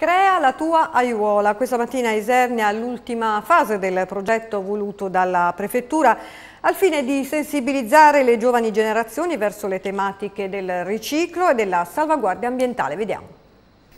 Crea la tua aiuola. Questa mattina Isernia l'ultima fase del progetto voluto dalla Prefettura al fine di sensibilizzare le giovani generazioni verso le tematiche del riciclo e della salvaguardia ambientale. Vediamo.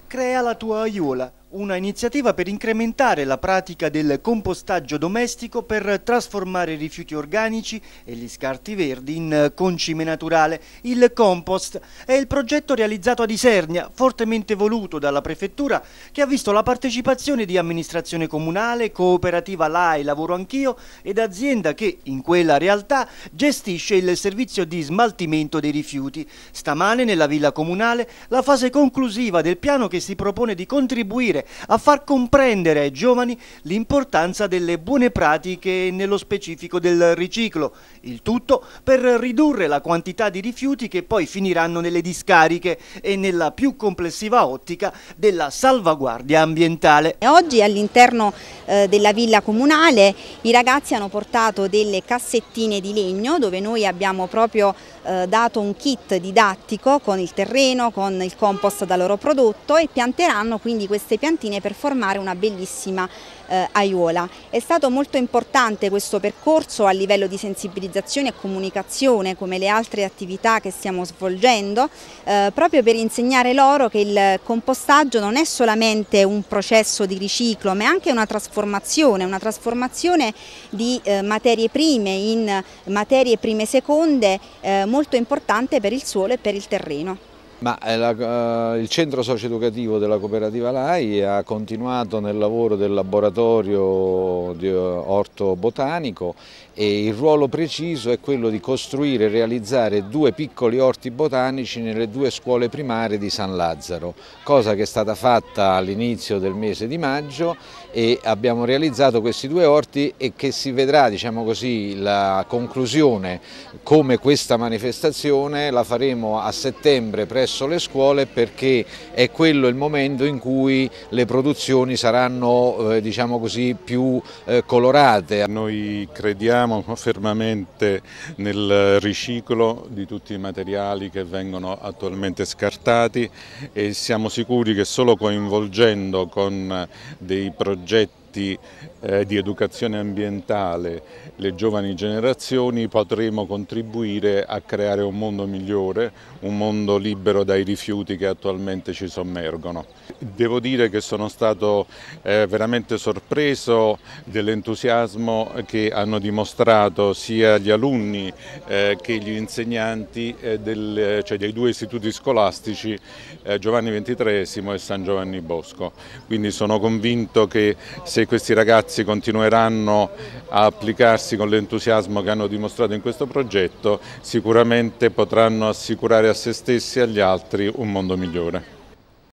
Crea la tua aiuola. Una iniziativa per incrementare la pratica del compostaggio domestico per trasformare i rifiuti organici e gli scarti verdi in concime naturale. Il compost è il progetto realizzato ad Isernia, fortemente voluto dalla prefettura, che ha visto la partecipazione di amministrazione comunale, cooperativa LAE Lavoro Anch'io ed azienda che in quella realtà gestisce il servizio di smaltimento dei rifiuti. Stamane nella villa comunale la fase conclusiva del piano che si propone di contribuire genere, a far comprendere ai giovani l'importanza delle buone pratiche e nello specifico del riciclo, il tutto per ridurre la quantità di rifiuti che poi finiranno nelle discariche e nella più complessiva ottica della salvaguardia ambientale. Oggi all'interno eh, della villa comunale i ragazzi hanno portato delle cassettine di legno dove noi abbiamo proprio eh, dato un kit didattico con il terreno, con il compost da loro prodotto e pianteranno quindi queste piantine piantine per formare una bellissima eh, aiuola. È stato molto importante questo percorso a livello di sensibilizzazione e comunicazione come le altre attività che stiamo svolgendo eh, proprio per insegnare loro che il compostaggio non è solamente un processo di riciclo ma è anche una trasformazione, una trasformazione di eh, materie prime in materie prime seconde eh, molto importante per il suolo e per il terreno. Ma eh, la, eh, il centro socioeducativo della cooperativa LAI ha continuato nel lavoro del laboratorio di eh, orto-botanico e il ruolo preciso è quello di costruire e realizzare due piccoli orti botanici nelle due scuole primarie di San Lazzaro, cosa che è stata fatta all'inizio del mese di maggio e abbiamo realizzato questi due orti e che si vedrà diciamo così, la conclusione come questa manifestazione la faremo a settembre presso presso le scuole perché è quello il momento in cui le produzioni saranno eh, diciamo così, più eh, colorate. Noi crediamo fermamente nel riciclo di tutti i materiali che vengono attualmente scartati e siamo sicuri che solo coinvolgendo con dei progetti progetti eh, di educazione ambientale le giovani generazioni potremo contribuire a creare un mondo migliore, un mondo libero dai rifiuti che attualmente ci sommergono. Devo dire che sono stato eh, veramente sorpreso dell'entusiasmo che hanno dimostrato sia gli alunni eh, che gli insegnanti eh, del, cioè dei due istituti scolastici eh, Giovanni XXIII e San Giovanni Bosco. Quindi sono convinto che se se questi ragazzi continueranno a applicarsi con l'entusiasmo che hanno dimostrato in questo progetto sicuramente potranno assicurare a se stessi e agli altri un mondo migliore.